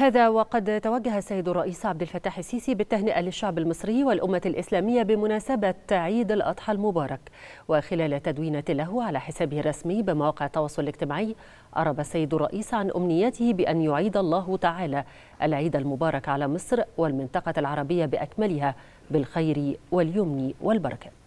هذا وقد توجه السيد الرئيس عبد الفتاح السيسي بالتهنئة للشعب المصري والأمة الإسلامية بمناسبة عيد الأضحى المبارك وخلال تدوينة له على حسابه الرسمي بمواقع التواصل الاجتماعي أرب السيد الرئيس عن أمنيته بأن يعيد الله تعالى العيد المبارك على مصر والمنطقة العربية بأكملها بالخير واليمن والبركات